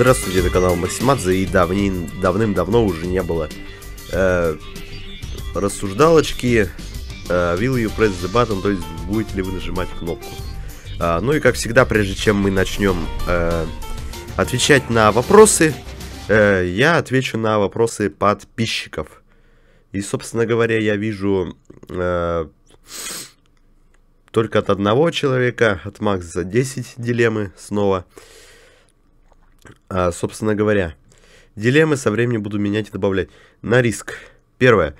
Здравствуйте, это канал Максимадзе, и давней, давным-давно уже не было э, рассуждалочки э, Will you press the button, то есть будете ли вы нажимать кнопку. Э, ну и как всегда, прежде чем мы начнем э, отвечать на вопросы, э, я отвечу на вопросы подписчиков. И, собственно говоря, я вижу э, только от одного человека, от Макса 10 дилеммы снова. А, собственно говоря, дилеммы со временем буду менять и добавлять. На риск. Первое.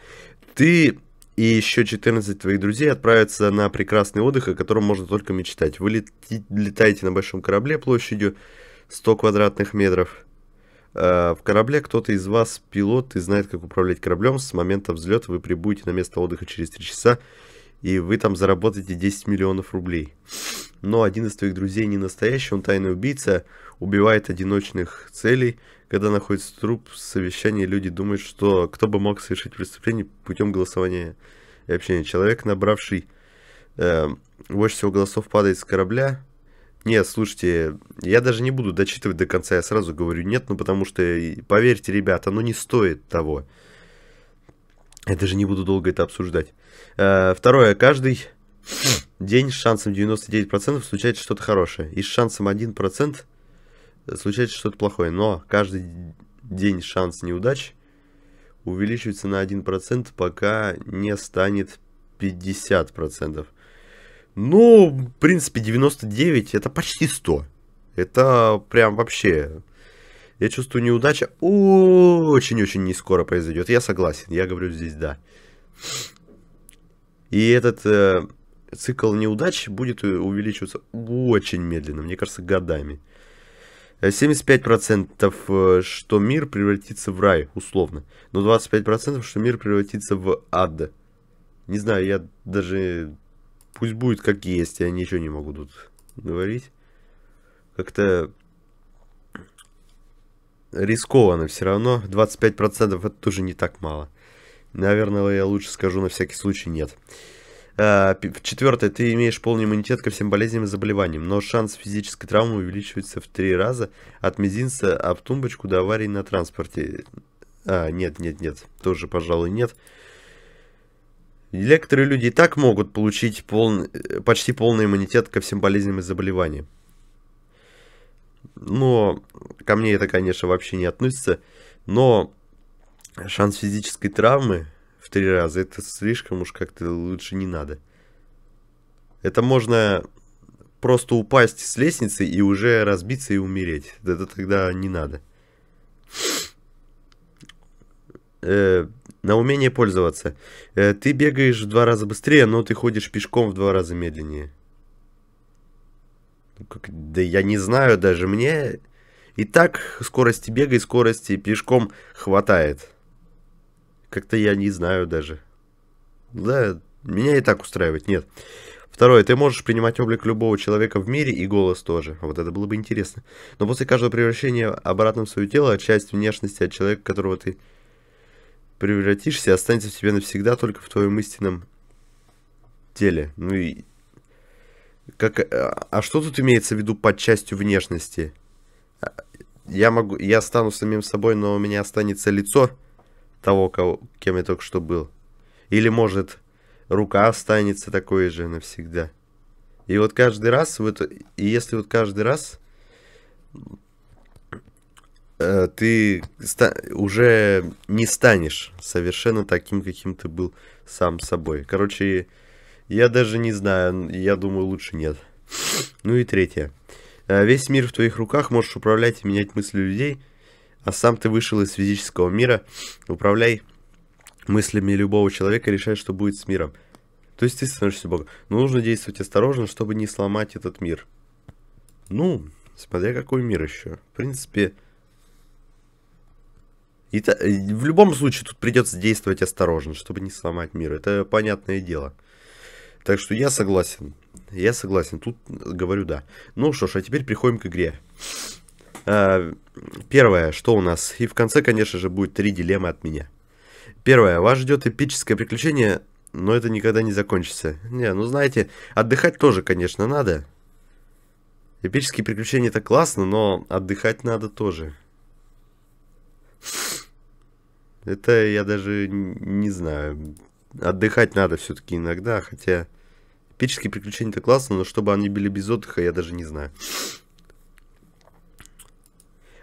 Ты и еще 14 твоих друзей отправятся на прекрасный отдых, о котором можно только мечтать. Вы летаете на большом корабле площадью 100 квадратных метров. А, в корабле кто-то из вас пилот и знает, как управлять кораблем. С момента взлета вы прибудете на место отдыха через 3 часа и вы там заработаете 10 миллионов рублей. Но один из твоих друзей не настоящий, он тайный убийца, убивает одиночных целей. Когда находится труп с совещания, люди думают, что кто бы мог совершить преступление путем голосования и общения. Человек, набравший э, больше всего голосов, падает с корабля. Нет, слушайте, я даже не буду дочитывать до конца, я сразу говорю нет, ну потому что, поверьте, ребята, оно не стоит того. Я даже не буду долго это обсуждать. Э, второе. Каждый день с шансом 99% случается что-то хорошее. И с шансом 1% случается что-то плохое. Но каждый день шанс неудач увеличивается на 1%, пока не станет 50%. Ну, в принципе, 99 это почти 100. Это прям вообще... Я чувствую, неудача очень-очень не скоро произойдет. Я согласен, я говорю здесь да. И этот э, цикл неудач будет э, увеличиваться очень медленно, мне кажется, годами. 75% э, э, что мир превратится в рай, условно. Но 25% что мир превратится в ад. Не знаю, я даже... Пусть будет как есть, я ничего не могу тут говорить. Как-то рискованно все равно. 25% это тоже не так мало. Наверное, я лучше скажу на всякий случай нет. А, четвертое. Ты имеешь полный иммунитет ко всем болезням и заболеваниям, но шанс физической травмы увеличивается в три раза от мизинца об тумбочку до аварии на транспорте. А, нет, нет, нет. Тоже, пожалуй, нет. Некоторые люди и так могут получить полный, э, почти полный иммунитет ко всем болезням и заболеваниям. Но ко мне это, конечно, вообще не относится. Но шанс физической травмы в три раза, это слишком уж как-то лучше не надо. Это можно просто упасть с лестницы и уже разбиться и умереть. Это тогда не надо. Э, на умение пользоваться. Э, ты бегаешь в два раза быстрее, но ты ходишь пешком в два раза медленнее. Ну, как, да я не знаю даже, мне и так скорости бега и скорости пешком хватает. Как-то я не знаю даже. Да, меня и так устраивает, нет. Второе, ты можешь принимать облик любого человека в мире и голос тоже. Вот это было бы интересно. Но после каждого превращения обратно в свое тело, часть внешности от человека, которого ты превратишься, останется в тебе навсегда только в твоем истинном теле. Ну и... Как... Э, а что тут имеется в виду под частью внешности? А, я могу... Я стану самим собой, но у меня останется лицо того, кого, кем я только что был. Или, может, рука останется такой же навсегда. И вот каждый раз, в и если вот каждый раз э, ты ста, уже не станешь совершенно таким, каким ты был сам собой. Короче, я даже не знаю, я думаю, лучше нет. Ну и третье. Э, весь мир в твоих руках, можешь управлять и менять мысли людей – а сам ты вышел из физического мира, управляй мыслями любого человека, решай, что будет с миром. То есть ты становишься Богом. Но нужно действовать осторожно, чтобы не сломать этот мир. Ну, смотря какой мир еще. В принципе... Это, в любом случае тут придется действовать осторожно, чтобы не сломать мир. Это понятное дело. Так что я согласен. Я согласен. Тут говорю да. Ну что ж, а теперь приходим к игре. А, первое, что у нас, и в конце, конечно же, будет три дилеммы от меня. Первое, вас ждет эпическое приключение, но это никогда не закончится. Не, ну знаете, отдыхать тоже, конечно, надо. Эпические приключения это классно, но отдыхать надо тоже. Это я даже не знаю. Отдыхать надо все-таки иногда, хотя... Эпические приключения это классно, но чтобы они были без отдыха, я даже не знаю.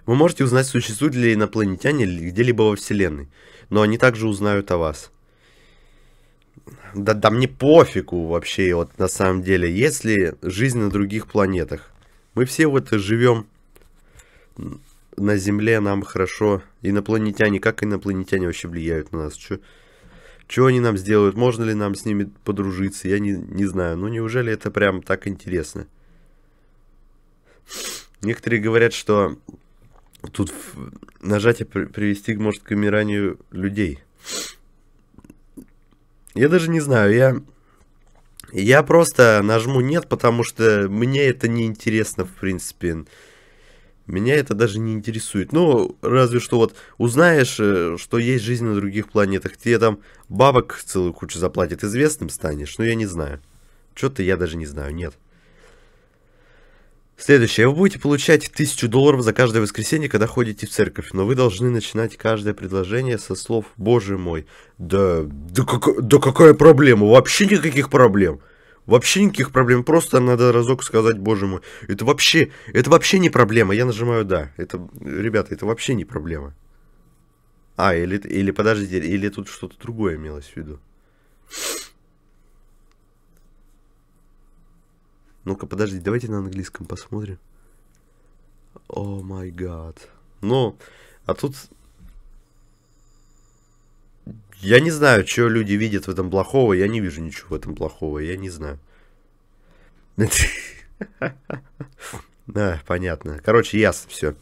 Вы можете узнать, существуют ли инопланетяне где-либо во Вселенной, но они также узнают о вас. Да, да мне пофигу вообще, вот на самом деле, есть ли жизнь на других планетах. Мы все вот живем на Земле, нам хорошо. Инопланетяне, как инопланетяне вообще влияют на нас? Чё, чё они нам сделают? Можно ли нам с ними подружиться? Я не, не знаю. Ну, неужели это прям так интересно? Некоторые говорят, что тут нажатие привести может к умиранию людей. Я даже не знаю, я... Я просто нажму «нет», потому что мне это не интересно, в принципе. Меня это даже не интересует. Ну, разве что вот узнаешь, э, что есть жизнь на других планетах, тебе там бабок целую кучу заплатят, известным станешь, но ну, я не знаю. Что-то я даже не знаю, нет. Следующее. Вы будете получать 1000 долларов за каждое воскресенье, когда ходите в церковь, но вы должны начинать каждое предложение со слов «Боже мой». Да, да, как, да какая проблема? Вообще никаких проблем. Вообще никаких проблем, просто надо разок сказать, боже мой, это вообще, это вообще не проблема, я нажимаю да, это, ребята, это вообще не проблема. А, или, или подождите, или тут что-то другое имелось в виду. Ну-ка, подожди, давайте на английском посмотрим. О май гад. Ну, а тут... Я не знаю, что люди видят в этом плохого. Я не вижу ничего в этом плохого. Я не знаю. Да, понятно. Короче, ясно все.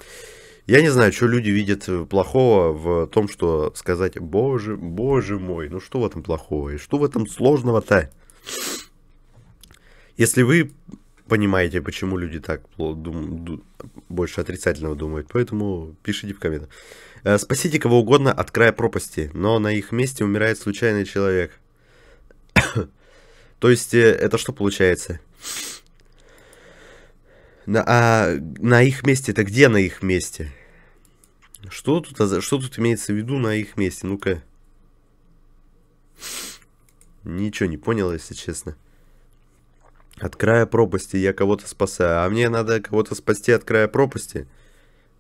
Я не знаю, что люди видят э, плохого в том, что сказать «Боже, боже мой, ну что в этом плохого? И что в этом сложного-то?» Если вы понимаете, почему люди так дум, больше отрицательного думают, поэтому пишите в комментах. Э, спасите кого угодно от края пропасти, но на их месте умирает случайный человек. То есть э, это что получается? На, а на их месте это где на их месте? Что тут, а что тут имеется в виду на их месте? Ну-ка. Ничего не понял, если честно. От края пропасти я кого-то спасаю, а мне надо кого-то спасти от края пропасти.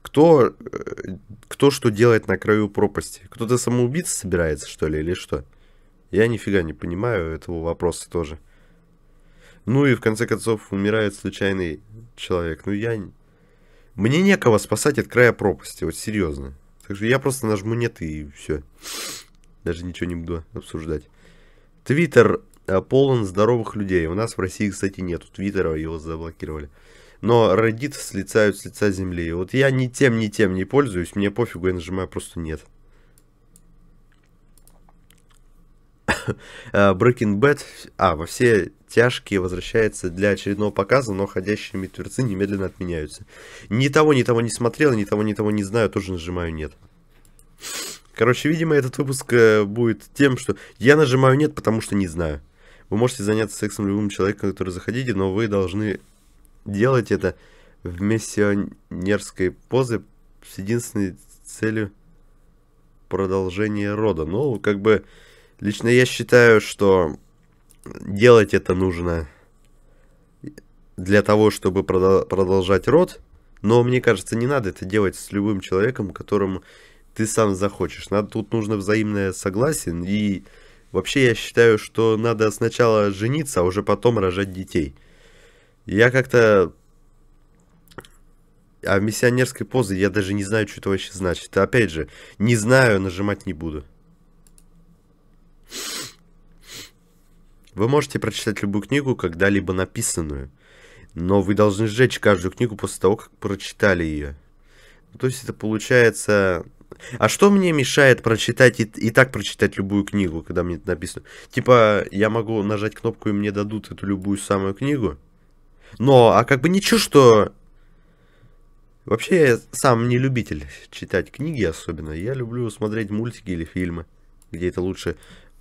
Кто, э, кто что делает на краю пропасти? Кто-то самоубийца собирается, что ли, или что? Я нифига не понимаю этого вопроса тоже. Ну и в конце концов умирает случайный человек. Ну я... Мне некого спасать от края пропасти, вот серьезно. Так что я просто нажму нет и все. Даже ничего не буду обсуждать. Твиттер Э, полон здоровых людей. У нас в России, кстати, нету Твиттера, его заблокировали. Но Reddit слицают с лица земли. Вот я ни тем, ни тем не пользуюсь, мне пофигу, я нажимаю просто нет. Э, Breaking Bad, а, во все тяжкие возвращается для очередного показа, но ходящие мертвецы немедленно отменяются. Ни того, ни того не смотрел, ни того, ни того не знаю, тоже нажимаю нет. Короче, видимо, этот выпуск э, будет тем, что я нажимаю нет, потому что не знаю. Вы можете заняться сексом любым человеком, который заходите, но вы должны делать это в миссионерской позе с единственной целью продолжения рода. Ну, как бы, лично я считаю, что делать это нужно для того, чтобы продолжать род, но мне кажется, не надо это делать с любым человеком, которому ты сам захочешь. Надо, тут нужно взаимное согласие и Вообще я считаю, что надо сначала жениться, а уже потом рожать детей. Я как-то... А миссионерской позы я даже не знаю, что это вообще значит. Опять же, не знаю, нажимать не буду. Вы можете прочитать любую книгу, когда-либо написанную. Но вы должны сжечь каждую книгу после того, как прочитали ее. То есть это получается а что мне мешает прочитать и, и так прочитать любую книгу, когда мне это написано? Типа, я могу нажать кнопку, и мне дадут эту любую самую книгу. Но, а как бы ничего, что... Вообще, я сам не любитель читать книги особенно. Я люблю смотреть мультики или фильмы, где это лучше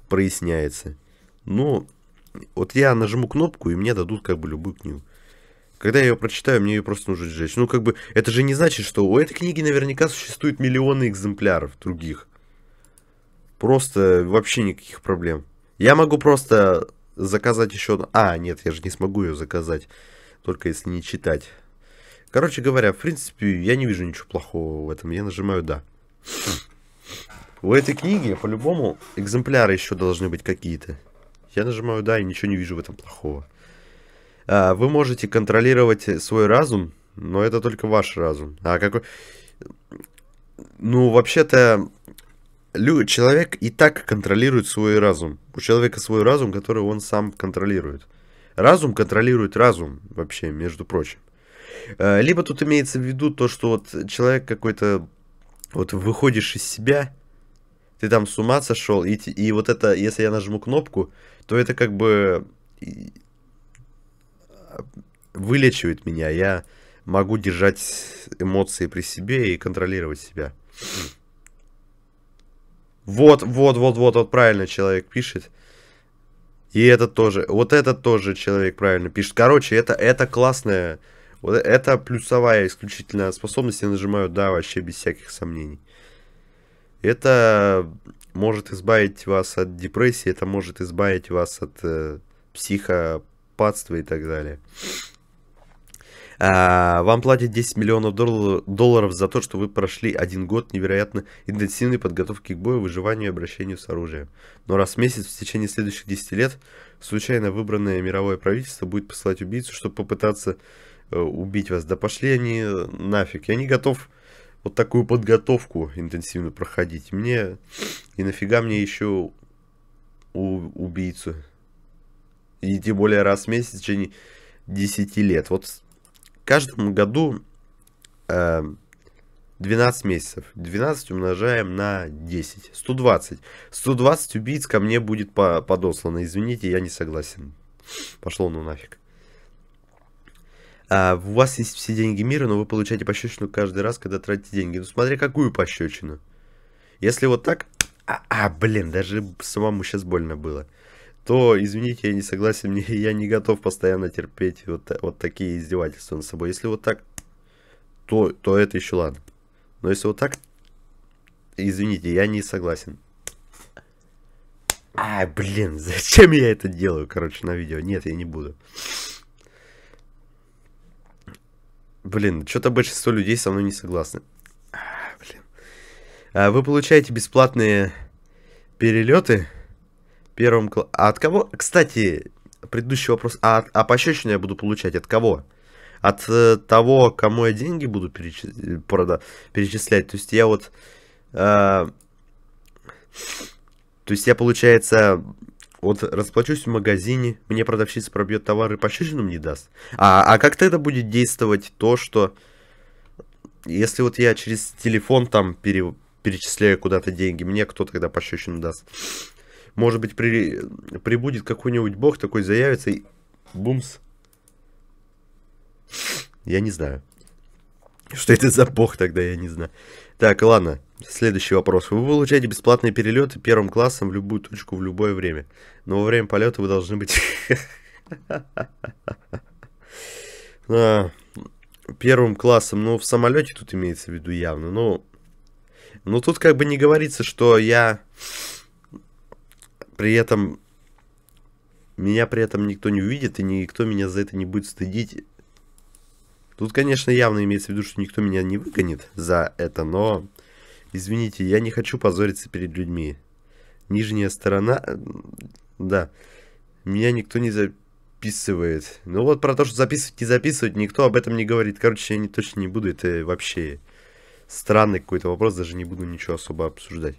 проясняется. Ну, вот я нажму кнопку, и мне дадут как бы любую книгу. Когда я ее прочитаю, мне ее просто нужно сжечь. Ну, как бы, это же не значит, что у этой книги наверняка существует миллионы экземпляров других. Просто вообще никаких проблем. Я могу просто заказать еще... А, нет, я же не смогу ее заказать. Только если не читать. Короче говоря, в принципе, я не вижу ничего плохого в этом. Я нажимаю «да». У этой книги, по-любому, экземпляры еще должны быть какие-то. Я нажимаю «да» и ничего не вижу в этом плохого. А, вы можете контролировать э, свой разум, но это только ваш разум. А какой... Ну, вообще-то, человек и так контролирует свой разум. У человека свой разум, который он сам контролирует. Разум контролирует разум, вообще, между прочим. А, либо тут имеется в виду то, что вот человек какой-то, вот выходишь из себя, ты там с ума сошел, и, и вот это, если я нажму кнопку, то это как бы вылечивает меня. Я могу держать эмоции при себе и контролировать себя. Вот, вот, вот, вот, вот правильно человек пишет. И это тоже, вот это тоже человек правильно пишет. Короче, это, это классная, вот это плюсовая исключительная способность. Я нажимаю «да» вообще без всяких сомнений. Это может избавить вас от депрессии, это может избавить вас от э, психо падство и так далее. А, вам платят 10 миллионов дол- долларов за то, что вы прошли один год невероятно интенсивной подготовки к бою, выживанию и обращению с оружием. Но раз в месяц в течение следующих 10 лет случайно выбранное мировое правительство будет посылать убийцу, чтобы попытаться э, убить вас. Да пошли они э, нафиг. Я не готов вот такую подготовку интенсивно проходить. Мне и нафига мне еще у- убийцу и тем более раз в месяц в течение 10 лет. Вот каждому году э, 12 месяцев. 12 умножаем на 10. 120. 120 убийц ко мне будет по подослано. Извините, я не согласен. Пошло ну нафиг. А, у вас есть все деньги мира, но вы получаете пощечину каждый раз, когда тратите деньги. Ну смотря какую пощечину. Если вот так... А, а блин, даже самому сейчас больно было то, извините, я не согласен, мне, я не готов постоянно терпеть вот, вот такие издевательства над собой. Если вот так, то, то это еще ладно. Но если вот так, извините, я не согласен. А, блин, зачем я это делаю, короче, на видео? Нет, я не буду. Блин, что-то большинство людей со мной не согласны. А, блин. А, вы получаете бесплатные перелеты первом классе. А от кого? Кстати, предыдущий вопрос. А, от... а пощечину я буду получать от кого? От э, того, кому я деньги буду переч... Прода... перечислять. То есть я вот... Э... То есть я, получается, вот расплачусь в магазине, мне продавщица пробьет товар и пощечину мне даст. А, а как тогда будет действовать то, что... Если вот я через телефон там пере... перечисляю куда-то деньги, мне кто тогда пощечину даст? Может быть, при, прибудет какой-нибудь бог, такой заявится и бумс. Я не знаю. Что это за бог тогда, я не знаю. Так, ладно, следующий вопрос. Вы получаете бесплатные перелеты первым классом в любую точку в любое время. Но во время полета вы должны быть... А, первым классом, ну, в самолете тут имеется в виду явно. Ну, но тут как бы не говорится, что я при этом меня при этом никто не увидит, и никто меня за это не будет стыдить. Тут, конечно, явно имеется в виду, что никто меня не выгонит за это, но... Извините, я не хочу позориться перед людьми. Нижняя сторона... Да. Меня никто не записывает. Ну вот про то, что записывать, не записывать, никто об этом не говорит. Короче, я не, точно не буду. Это вообще странный какой-то вопрос. Даже не буду ничего особо обсуждать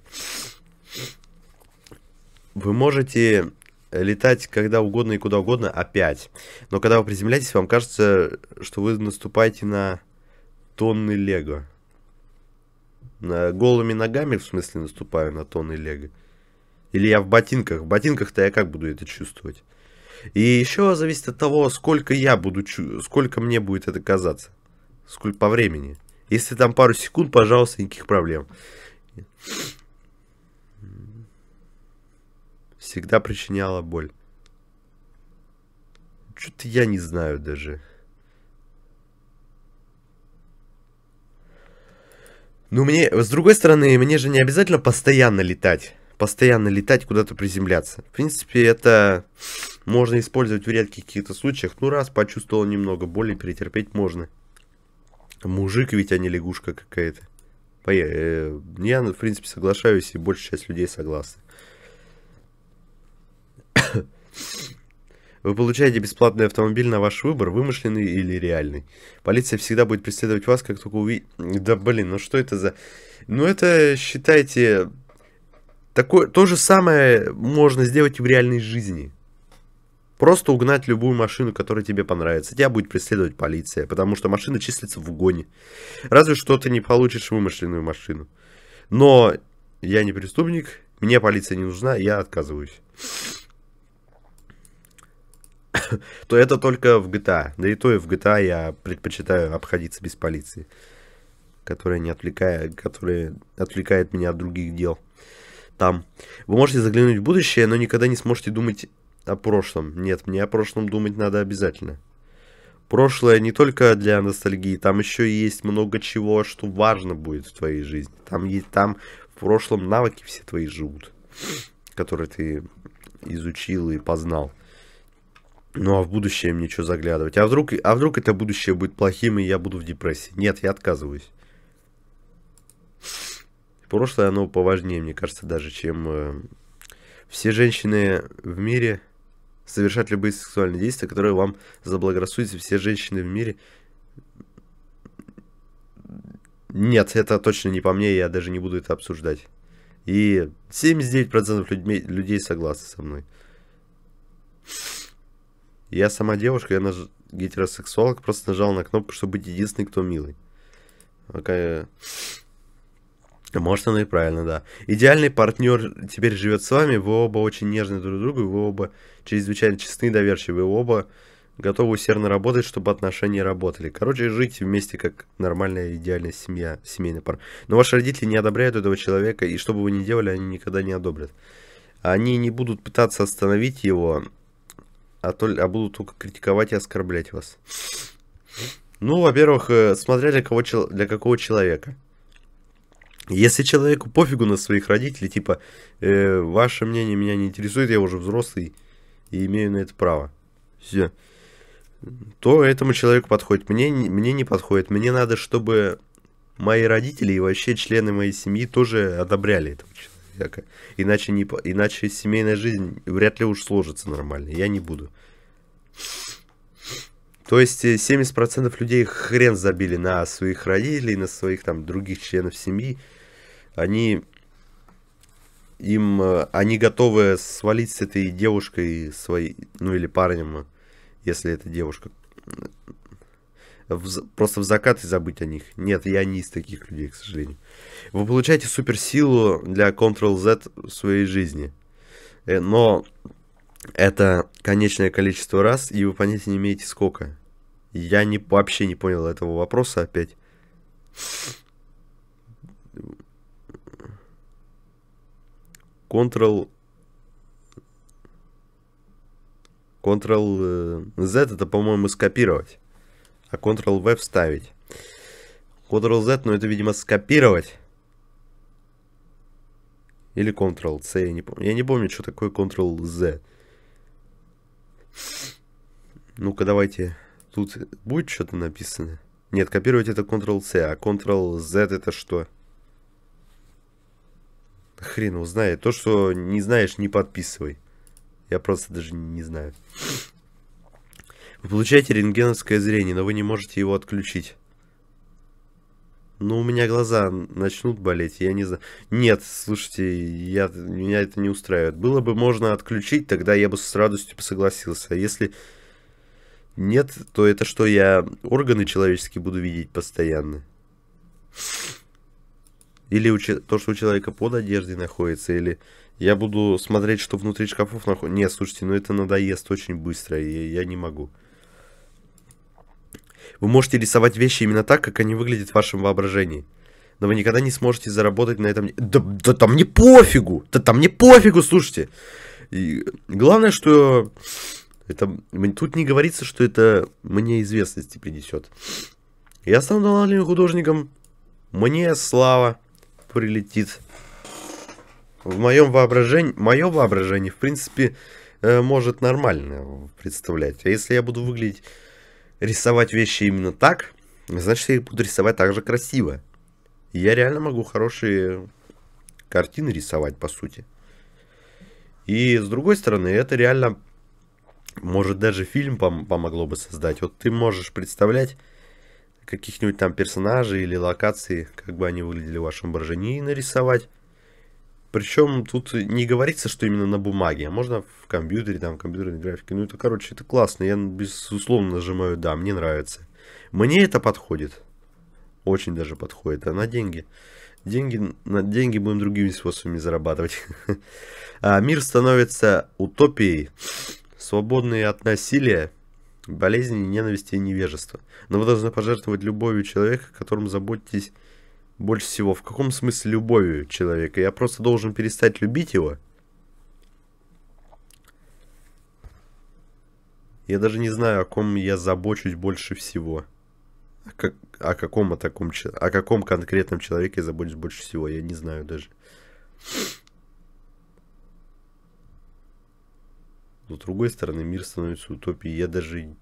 вы можете летать когда угодно и куда угодно опять. Но когда вы приземляетесь, вам кажется, что вы наступаете на тонны лего. На голыми ногами, в смысле, наступаю на тонны лего. Или я в ботинках. В ботинках-то я как буду это чувствовать? И еще зависит от того, сколько я буду, сколько мне будет это казаться. Сколько по времени. Если там пару секунд, пожалуйста, никаких проблем всегда причиняла боль. Что-то я не знаю даже. Ну, мне, с другой стороны, мне же не обязательно постоянно летать. Постоянно летать, куда-то приземляться. В принципе, это можно использовать в редких каких-то случаях. Ну, раз почувствовал немного боли, перетерпеть можно. Мужик ведь, а не лягушка какая-то. Э, я, в принципе, соглашаюсь, и большая часть людей согласна. Вы получаете бесплатный автомобиль на ваш выбор, вымышленный или реальный. Полиция всегда будет преследовать вас, как только увидит... Да блин, ну что это за... Ну это, считайте, такое... то же самое можно сделать и в реальной жизни. Просто угнать любую машину, которая тебе понравится. Тебя будет преследовать полиция, потому что машина числится в угоне. Разве что ты не получишь вымышленную машину. Но я не преступник, мне полиция не нужна, я отказываюсь. то это только в GTA. А. Да и то и в GTA а я предпочитаю обходиться без полиции, которая не отвлекает, которая отвлекает меня от других дел. Там. Вы можете заглянуть в будущее, но никогда не сможете думать о прошлом. Нет, мне о прошлом думать надо обязательно. Прошлое не только для ностальгии, там еще есть много чего, что важно будет в твоей жизни. Там, есть, там в прошлом навыки все твои живут, которые ты изучил и познал. Ну а в будущее мне что заглядывать? А вдруг, а вдруг это будущее будет плохим, и я буду в депрессии? Нет, я отказываюсь. Прошлое, оно поважнее, мне кажется, даже, чем... Э, все женщины в мире совершать любые сексуальные действия, которые вам заблагорассудятся. Все женщины в мире... Нет, это точно не по мне, я даже не буду это обсуждать. И 79% людьми, людей согласны со мной. Я сама девушка, я наж... гетеросексуалка, просто нажал на кнопку, чтобы быть единственной, кто милый. Такая, Может, оно и правильно, да. Идеальный партнер теперь живет с вами, вы оба очень нежны друг другу, вы оба чрезвычайно честны и доверчивы, вы оба готовы усердно работать, чтобы отношения работали. Короче, жить вместе как нормальная идеальная семья, семейный пар. Но ваши родители не одобряют этого человека, и что бы вы ни делали, они никогда не одобрят. Они не будут пытаться остановить его, а, то, а буду только критиковать и оскорблять вас. Ну, во-первых, э, смотря для, кого, для какого человека. Если человеку пофигу на своих родителей, типа, э, ваше мнение меня не интересует, я уже взрослый и имею на это право. Все. То этому человеку подходит. Мне, мне не подходит. Мне надо, чтобы мои родители и вообще члены моей семьи тоже одобряли этого человека всяко. Иначе, не, иначе семейная жизнь вряд ли уж сложится нормально. Я не буду. То есть 70% э, людей хрен забили на своих родителей, на своих там других членов семьи. Они им э, они готовы свалить с этой девушкой своей, ну или парнем, э, если это девушка, в, просто в закат и забыть о них. Нет, я не из таких людей, к сожалению. Вы получаете суперсилу для Ctrl-Z в своей жизни. Э, но это конечное количество раз, и вы понятия не имеете сколько. Я не, вообще не понял этого вопроса опять. Ctrl... Ctrl-Z э, это, по-моему, скопировать. А Ctrl-V вставить. Ctrl-Z, но это, видимо, скопировать. Или Ctrl-C, я не помню. Я не помню, что такое Ctrl-Z. Ну-ка, давайте. Тут будет что-то написано? Нет, копировать это Ctrl-C, а Ctrl-Z это что? Хрен узнает. То, что не знаешь, не подписывай. Я просто даже не знаю. Вы получаете рентгеновское зрение, но вы не можете его отключить. Ну, у меня глаза начнут болеть, я не знаю. Нет, слушайте, я, меня это не устраивает. Было бы можно отключить, тогда я бы с радостью согласился. А если нет, то это что, я органы человеческие буду видеть постоянно? Или у, то, что у человека под одеждой находится, или я буду смотреть, что внутри шкафов находится. Нет, слушайте, ну это надоест очень быстро, и я не могу. Вы можете рисовать вещи именно так, как они выглядят в вашем воображении. Но вы никогда не сможете заработать на этом... Да, да там не пофигу! Да там не пофигу, слушайте! И главное, что... Это... Тут не говорится, что это мне известности принесет. Я стану талантливым художником. Мне слава прилетит. В моем воображении... Мое воображение, в принципе, э, может нормально представлять. А если я буду выглядеть рисовать вещи именно так, значит, я их буду рисовать также красиво. я реально могу хорошие картины рисовать, по сути. И с другой стороны, это реально, может, даже фильм пом помогло бы создать. Вот ты можешь представлять каких-нибудь там персонажей или локации, как бы они выглядели в вашем воображении, и нарисовать причем тут не говорится, что именно на бумаге, а можно в компьютере, там, в компьютерной графике. Ну, это, короче, это классно. Я, безусловно, нажимаю «да», мне нравится. Мне это подходит. Очень даже подходит. А на деньги? Деньги, на деньги будем другими способами зарабатывать. А, мир становится утопией, свободной от насилия, болезни, ненависти и невежества. Но вы должны пожертвовать любовью человека, которому заботитесь больше всего, в каком смысле любовью человека? Я просто должен перестать любить его? Я даже не знаю, о ком я забочусь больше всего. О, как, о, каком, о, таком, о каком конкретном человеке я забочусь больше всего, я не знаю даже. с другой стороны, мир становится утопией. Я даже...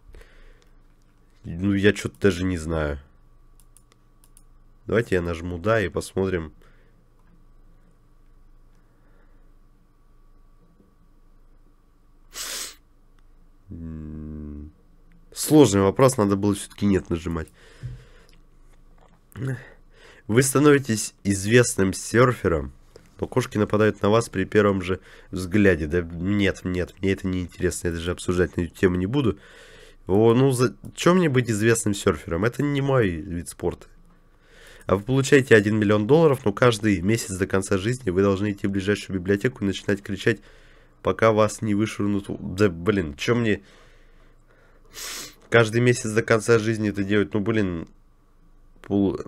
Ну, я что-то даже не знаю. Давайте я нажму «Да» и посмотрим. Сложный вопрос, надо было все-таки «Нет» нажимать. Вы становитесь известным серфером, но кошки нападают на вас при первом же взгляде. Да нет, нет, мне это не интересно, я даже обсуждать на эту тему не буду. О, ну, за... чем мне быть известным серфером? Это не мой вид спорта. А вы получаете 1 миллион долларов, но каждый месяц до конца жизни вы должны идти в ближайшую библиотеку и начинать кричать, пока вас не вышвырнут. Да блин, чё мне... Каждый месяц до конца жизни это делать, ну блин... Пол...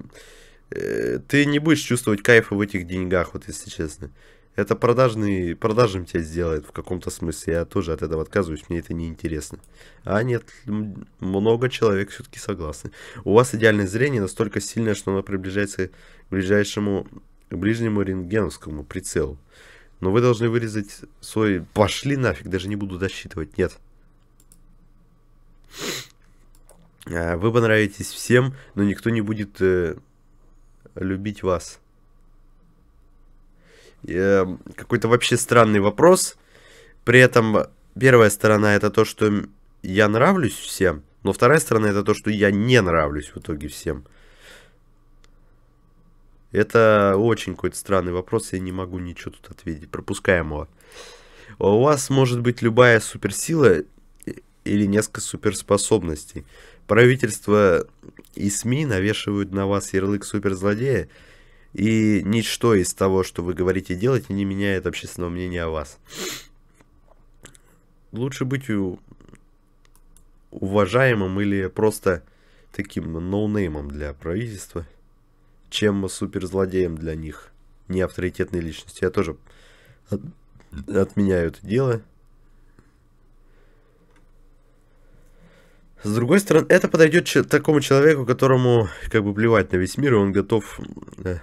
Э, ты не будешь чувствовать кайфа в этих деньгах, вот если честно. Это продажный, продажным тебя сделает в каком-то смысле. Я тоже от этого отказываюсь, мне это не интересно. А нет, много человек все-таки согласны. У вас идеальное зрение настолько сильное, что оно приближается к ближайшему, к ближнему рентгеновскому прицелу. Но вы должны вырезать свой... Пошли нафиг, даже не буду досчитывать, нет. А, вы понравитесь всем, но никто не будет э, любить вас. Эм, какой-то вообще странный вопрос. При этом первая сторона это то, что я нравлюсь всем, но вторая сторона это то, что я не нравлюсь в итоге всем. Это очень какой-то странный вопрос, я не могу ничего тут ответить. Пропускаем его. А у вас может быть любая суперсила э, или несколько суперспособностей. Правительство и СМИ навешивают на вас ярлык суперзлодея, и ничто из того, что вы говорите и делаете, не меняет общественного мнения о вас. Лучше быть у... уважаемым или просто таким ноунеймом для правительства, чем суперзлодеем для них, неавторитетной личностью. Я тоже от... отменяю это дело. С другой стороны, это подойдет такому человеку, которому как бы плевать на весь мир, и он готов э,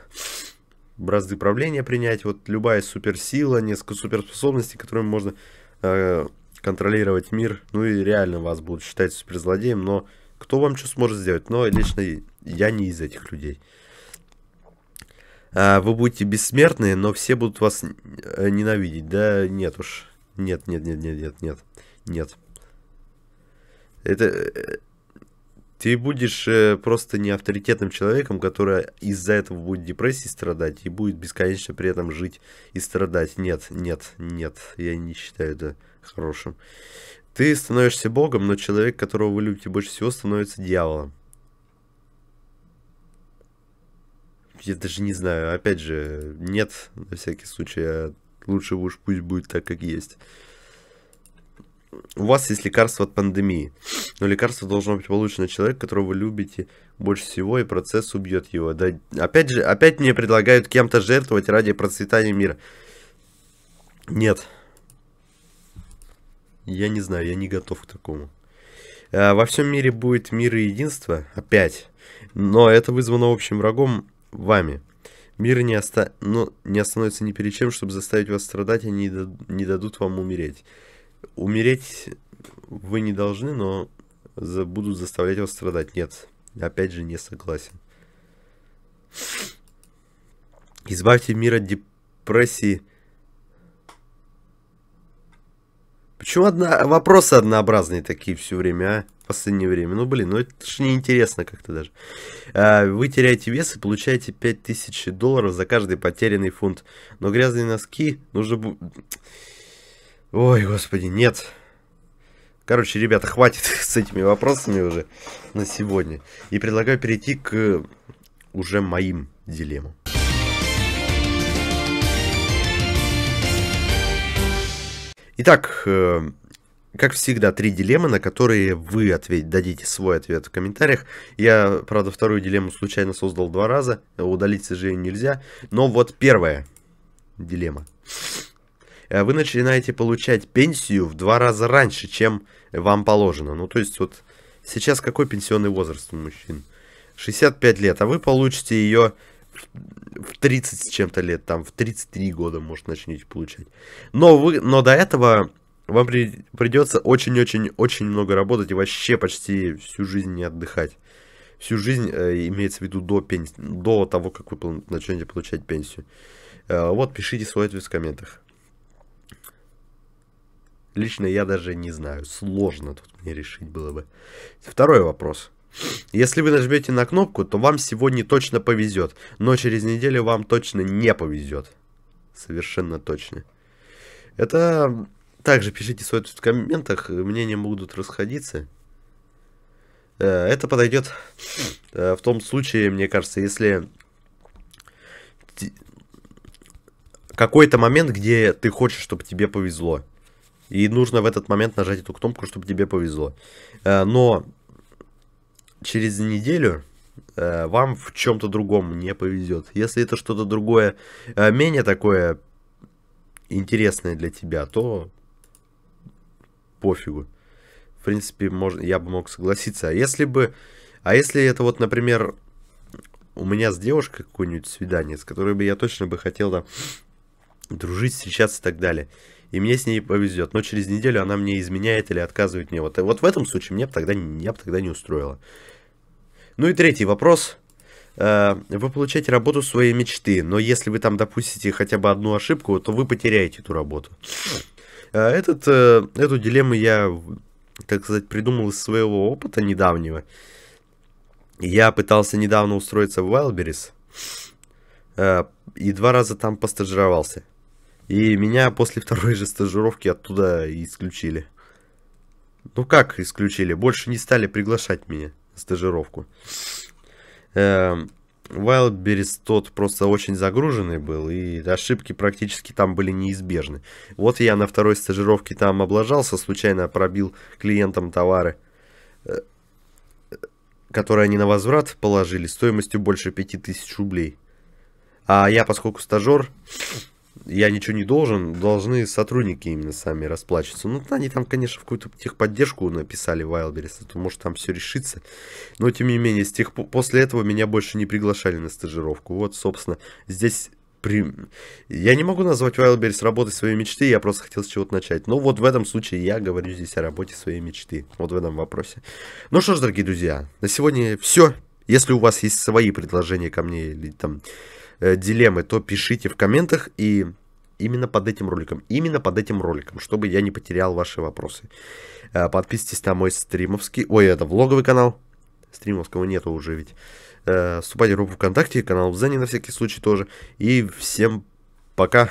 бразды правления принять. Вот любая суперсила, несколько суперспособностей, которыми можно э, контролировать мир. Ну и реально вас будут считать суперзлодеем, но кто вам что сможет сделать? Но лично я не из этих людей. А, вы будете бессмертные, но все будут вас э, ненавидеть. Да нет уж. Нет, нет, нет, нет, нет, нет. Нет. Это э, ты будешь э, просто не авторитетным человеком, который из-за этого будет депрессии страдать и будет бесконечно при этом жить и страдать. Нет, нет, нет, я не считаю это хорошим. Ты становишься богом, но человек, которого вы любите больше всего, становится дьяволом. Я даже не знаю, опять же, нет, на всякий случай, а лучше уж пусть будет так, как есть у вас есть лекарство от пандемии, но лекарство должно быть получено человек, которого вы любите больше всего, и процесс убьет его. Да, опять же, опять мне предлагают кем-то жертвовать ради процветания мира. Нет. Я не знаю, я не готов к такому. А, во всем мире будет мир и единство, опять. Но это вызвано общим врагом вами. Мир не, оста... но не остановится ни перед чем, чтобы заставить вас страдать, они не дадут вам умереть умереть вы не должны, но за, будут заставлять вас страдать. Нет, опять же не согласен. Избавьте мир от депрессии. Почему одна... вопросы однообразные такие все время, а? В последнее время. Ну, блин, ну это же неинтересно как-то даже. А, вы теряете вес и получаете 5000 долларов за каждый потерянный фунт. Но грязные носки нужно... Ой, господи, нет. Короче, ребята, хватит с этими вопросами уже на сегодня. И предлагаю перейти к э, уже моим дилеммам. Итак, э, как всегда, три дилеммы, на которые вы ответ дадите свой ответ в комментариях. Я, правда, вторую дилемму случайно создал два раза. Удалить, к сожалению, нельзя. Но вот первая дилемма. Э, вы начинаете получать пенсию в два раза раньше, чем вам положено. Ну, то есть вот сейчас какой пенсионный возраст у мужчин? 65 лет, а вы получите ее в 30 с чем-то лет, там в 33 года, может, начнете получать. Но, вы, но до этого вам при, придется очень-очень-очень много работать и вообще почти всю жизнь не отдыхать. Всю жизнь э, имеется в виду до, пенс... до того, как вы начнете получать пенсию. Э, вот, пишите свой ответ в комментах. Лично я даже не знаю. Сложно тут мне решить было бы. Второй вопрос. Если вы нажмете на кнопку, то вам сегодня точно повезет. Но через неделю вам точно не повезет. Совершенно точно. Это... Также пишите свой в комментах. Мнения будут расходиться. Э, это подойдет э, в том случае, мне кажется, если какой-то момент, где ты хочешь, чтобы тебе повезло. И нужно в этот момент нажать эту кнопку, чтобы тебе повезло. Э, но через неделю э, вам в чем-то другом не повезет. Если это что-то другое, э, менее такое интересное для тебя, то пофигу. В принципе, можно, я бы мог согласиться. А если бы... А если это вот, например, у меня с девушкой какое-нибудь свидание, с которой бы я точно бы хотел там дружить, встречаться и так далее и мне с ней повезет. Но через неделю она мне изменяет или отказывает мне. Вот, вот в этом случае мне тогда, я бы тогда не устроила. Ну и третий вопрос. Э, вы получаете работу своей мечты, но если вы там допустите хотя бы одну ошибку, то вы потеряете эту работу. Э, этот, э, эту дилемму я, так сказать, придумал из своего опыта недавнего. Я пытался недавно устроиться в Wildberries и два раза там постажировался. И меня после второй же стажировки оттуда исключили. Ну как исключили? Больше не стали приглашать меня на стажировку. Эм, Wildberries тот просто очень загруженный был, и ошибки практически там были неизбежны. Вот я на второй стажировке там облажался, случайно пробил клиентам товары, э, которые они на возврат положили, стоимостью больше 5000 рублей. А я, поскольку стажер, я ничего не должен, должны сотрудники именно сами расплачиваться. Ну, они там, конечно, в какую-то техподдержку написали Wildberries, то может там все решится. Но, тем не менее, с тех, после этого меня больше не приглашали на стажировку. Вот, собственно, здесь при... Я не могу назвать Wildberries работой своей мечты, я просто хотел с чего-то начать. Но вот в этом случае я говорю здесь о работе своей мечты. Вот в этом вопросе. Ну что ж, дорогие друзья, на сегодня все. Если у вас есть свои предложения ко мне или там э, дилеммы, то пишите в комментах и именно под этим роликом, именно под этим роликом, чтобы я не потерял ваши вопросы. Э, подписывайтесь на мой стримовский, ой, это влоговый канал, стримовского нету уже ведь. Э, вступайте в группу ВКонтакте, канал в Зене на всякий случай тоже. И всем пока!